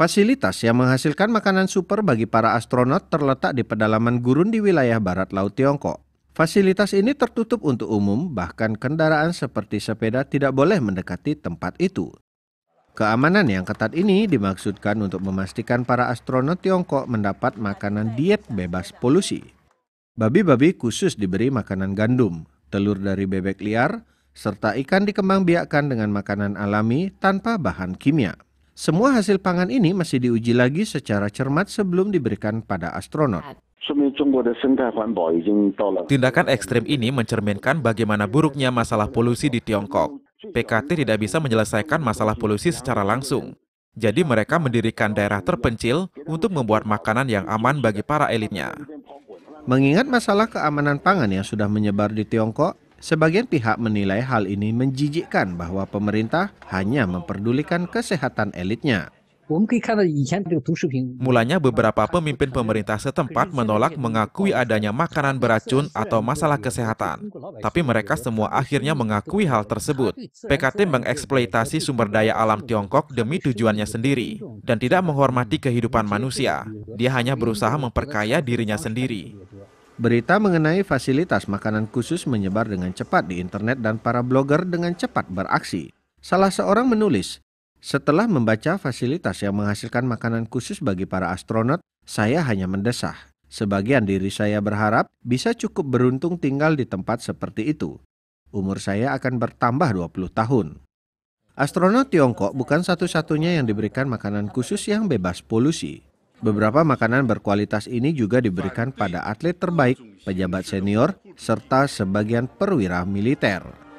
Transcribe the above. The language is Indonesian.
Fasilitas yang menghasilkan makanan super bagi para astronot terletak di pedalaman gurun di wilayah barat laut Tiongkok. Fasilitas ini tertutup untuk umum, bahkan kendaraan seperti sepeda tidak boleh mendekati tempat itu. Keamanan yang ketat ini dimaksudkan untuk memastikan para astronot Tiongkok mendapat makanan diet bebas polusi. Babi-babi khusus diberi makanan gandum, telur dari bebek liar, serta ikan dikembangbiakkan dengan makanan alami tanpa bahan kimia. Semua hasil pangan ini masih diuji lagi secara cermat sebelum diberikan pada astronot. Tindakan ekstrim ini mencerminkan bagaimana buruknya masalah polusi di Tiongkok. PKT tidak bisa menyelesaikan masalah polusi secara langsung. Jadi mereka mendirikan daerah terpencil untuk membuat makanan yang aman bagi para elitnya. Mengingat masalah keamanan pangan yang sudah menyebar di Tiongkok, Sebagian pihak menilai hal ini menjijikkan bahwa pemerintah hanya memperdulikan kesehatan elitnya. Mulanya beberapa pemimpin pemerintah setempat menolak mengakui adanya makanan beracun atau masalah kesehatan. Tapi mereka semua akhirnya mengakui hal tersebut. PKT mengeksploitasi sumber daya alam Tiongkok demi tujuannya sendiri dan tidak menghormati kehidupan manusia. Dia hanya berusaha memperkaya dirinya sendiri. Berita mengenai fasilitas makanan khusus menyebar dengan cepat di internet dan para blogger dengan cepat beraksi. Salah seorang menulis, setelah membaca fasilitas yang menghasilkan makanan khusus bagi para astronot, saya hanya mendesah. Sebagian diri saya berharap bisa cukup beruntung tinggal di tempat seperti itu. Umur saya akan bertambah 20 tahun. Astronot Tiongkok bukan satu-satunya yang diberikan makanan khusus yang bebas polusi. Beberapa makanan berkualitas ini juga diberikan pada atlet terbaik, pejabat senior, serta sebagian perwira militer.